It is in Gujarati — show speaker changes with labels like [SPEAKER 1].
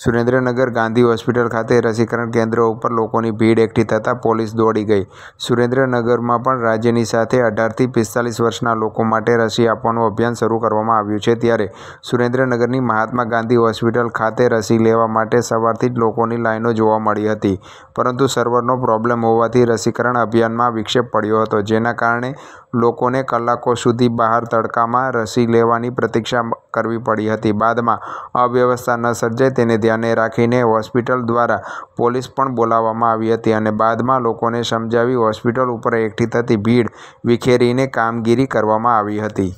[SPEAKER 1] સુરેન્દ્રનગર ગાંધી હોસ્પિટલ ખાતે રસીકરણ કેન્દ્રો ઉપર લોકોની ભીડ એકઠી થતાં પોલીસ દોડી ગઈ સુરેન્દ્રનગરમાં પણ રાજ્યની સાથે અઢારથી પિસ્તાલીસ વર્ષના લોકો માટે રસી આપવાનું અભિયાન શરૂ કરવામાં આવ્યું છે ત્યારે સુરેન્દ્રનગરની મહાત્મા ગાંધી હોસ્પિટલ ખાતે રસી લેવા માટે સવારથી જ લોકોની લાઈનો જોવા મળી હતી પરંતુ સર્વરનો પ્રોબ્લેમ હોવાથી રસીકરણ અભિયાનમાં વિક્ષેપ પડ્યો હતો જેના કારણે લોકોને કલાકો સુધી બહાર તડકામાં રસી લેવાની પ્રતીક્ષા કરવી પડી હતી બાદમાં અવ્યવસ્થા ન સર્જાય તેને ધ્યાને રાખીને હોસ્પિટલ દ્વારા પોલીસ પણ બોલાવવામાં આવી હતી અને બાદમાં લોકોને સમજાવી હોસ્પિટલ ઉપર એકઠી થતી ભીડ વિખેરીને કામગીરી કરવામાં આવી હતી